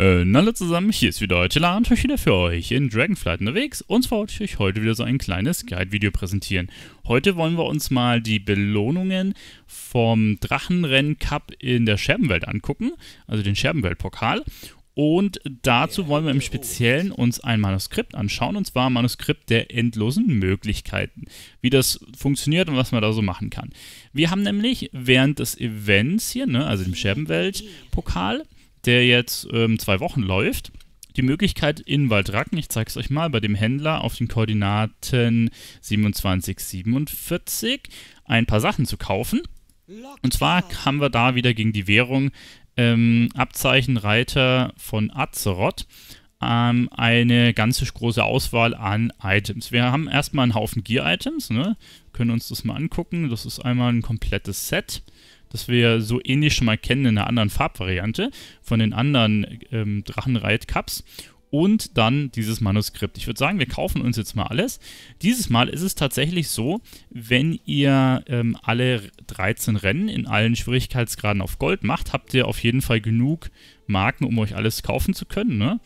Äh, hallo zusammen, hier ist wieder Tila und euch wieder für euch in Dragonflight unterwegs und zwar wollte ich euch heute wieder so ein kleines Guide-Video präsentieren. Heute wollen wir uns mal die Belohnungen vom Drachenrennen-Cup in der Scherbenwelt angucken, also den Scherbenwelt-Pokal. Und dazu wollen wir im Speziellen uns ein Manuskript anschauen, und zwar ein Manuskript der endlosen Möglichkeiten. Wie das funktioniert und was man da so machen kann. Wir haben nämlich während des Events hier, ne, also dem Scherbenwelt-Pokal, der jetzt ähm, zwei Wochen läuft, die Möglichkeit in Waldracken, ich zeige es euch mal, bei dem Händler auf den Koordinaten 27, 47 ein paar Sachen zu kaufen. Und zwar haben wir da wieder gegen die Währung ähm, Abzeichen von Azeroth ähm, eine ganz große Auswahl an Items. Wir haben erstmal einen Haufen Gear-Items, ne? können uns das mal angucken. Das ist einmal ein komplettes Set das wir so ähnlich schon mal kennen in einer anderen Farbvariante von den anderen ähm, Drachenreit-Cups. Und dann dieses Manuskript. Ich würde sagen, wir kaufen uns jetzt mal alles. Dieses Mal ist es tatsächlich so, wenn ihr ähm, alle 13 Rennen in allen Schwierigkeitsgraden auf Gold macht, habt ihr auf jeden Fall genug Marken, um euch alles kaufen zu können. Ne?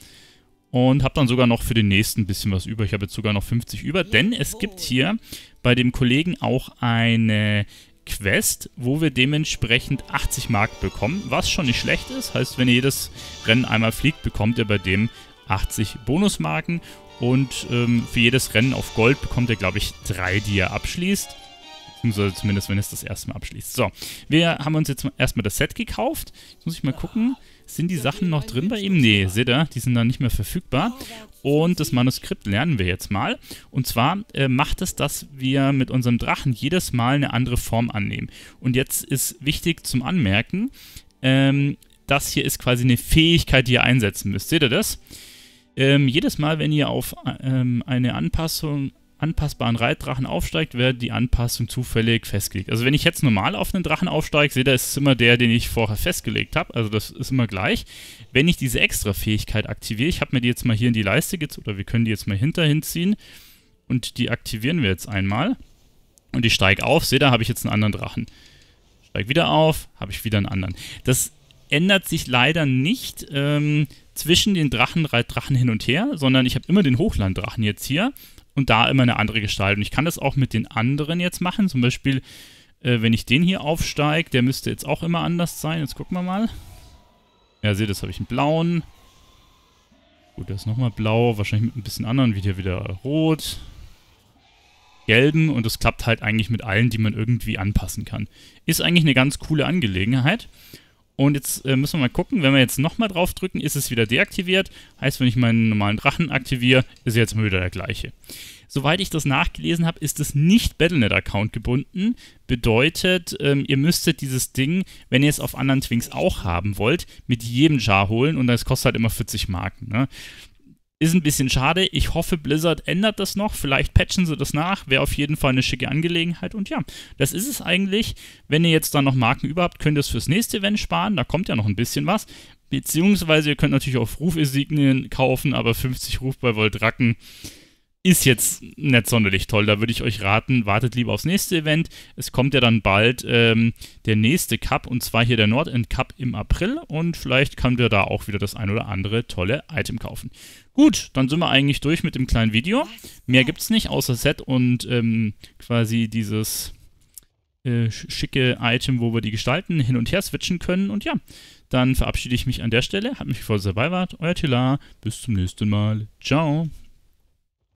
und habt dann sogar noch für den nächsten ein bisschen was über. Ich habe jetzt sogar noch 50 über, denn es gibt hier bei dem Kollegen auch eine Quest, wo wir dementsprechend 80 Mark bekommen, was schon nicht schlecht ist. Heißt, wenn ihr jedes Rennen einmal fliegt, bekommt ihr bei dem 80 Bonusmarken und ähm, für jedes Rennen auf Gold bekommt ihr, glaube ich, drei, die ihr abschließt. Beziehungsweise zumindest, wenn es das erste Mal abschließt. So, wir haben uns jetzt erstmal das Set gekauft. Jetzt muss ich mal gucken, sind die Sachen noch drin bei ihm? Nee, seht ihr, die sind dann nicht mehr verfügbar. Und das Manuskript lernen wir jetzt mal. Und zwar äh, macht es, dass wir mit unserem Drachen jedes Mal eine andere Form annehmen. Und jetzt ist wichtig zum Anmerken, ähm, das hier ist quasi eine Fähigkeit, die ihr einsetzen müsst. Seht ihr das? Ähm, jedes Mal, wenn ihr auf äh, ähm, eine Anpassung anpassbaren Reitdrachen aufsteigt, wird die Anpassung zufällig festgelegt. Also wenn ich jetzt normal auf einen Drachen aufsteige, seht ihr, ist es immer der, den ich vorher festgelegt habe. Also das ist immer gleich. Wenn ich diese extra Fähigkeit aktiviere, ich habe mir die jetzt mal hier in die Leiste gezogen, oder wir können die jetzt mal hinterhin ziehen und die aktivieren wir jetzt einmal. Und ich steige auf, seht ihr, habe ich jetzt einen anderen Drachen. Steige wieder auf, habe ich wieder einen anderen. Das ändert sich leider nicht ähm, zwischen den Drachenreitdrachen hin und her, sondern ich habe immer den Hochlanddrachen jetzt hier und da immer eine andere Gestalt. Und ich kann das auch mit den anderen jetzt machen. Zum Beispiel, äh, wenn ich den hier aufsteige, der müsste jetzt auch immer anders sein. Jetzt gucken wir mal. Ja, seht, das habe ich einen blauen. Gut, der ist nochmal blau. Wahrscheinlich mit ein bisschen anderen. Wieder wieder rot. Gelben. Und das klappt halt eigentlich mit allen, die man irgendwie anpassen kann. Ist eigentlich eine ganz coole Angelegenheit. Und jetzt äh, müssen wir mal gucken, wenn wir jetzt nochmal drauf drücken, ist es wieder deaktiviert. Heißt, wenn ich meinen normalen Drachen aktiviere, ist jetzt wieder der gleiche. Soweit ich das nachgelesen habe, ist es nicht Battlenet-Account gebunden. Bedeutet, ähm, ihr müsstet dieses Ding, wenn ihr es auf anderen Twinks auch haben wollt, mit jedem Jar holen und das kostet halt immer 40 Marken. Ne? Ist ein bisschen schade. Ich hoffe, Blizzard ändert das noch. Vielleicht patchen sie das nach. Wäre auf jeden Fall eine schicke Angelegenheit. Und ja, das ist es eigentlich. Wenn ihr jetzt dann noch Marken überhaupt, habt, könnt ihr es fürs nächste Event sparen. Da kommt ja noch ein bisschen was. Beziehungsweise ihr könnt natürlich auch Rufinsignien kaufen, aber 50 Ruf bei Voldracken ist jetzt nicht sonderlich toll. Da würde ich euch raten, wartet lieber aufs nächste Event. Es kommt ja dann bald ähm, der nächste Cup und zwar hier der Nordend Cup im April und vielleicht können wir da auch wieder das ein oder andere tolle Item kaufen. Gut, dann sind wir eigentlich durch mit dem kleinen Video. Mehr gibt es nicht außer Set und ähm, quasi dieses äh, schicke Item, wo wir die Gestalten hin und her switchen können. Und ja, dann verabschiede ich mich an der Stelle. Hat mich gefreut, dass ihr dabei wart. Euer Tila. Bis zum nächsten Mal. Ciao.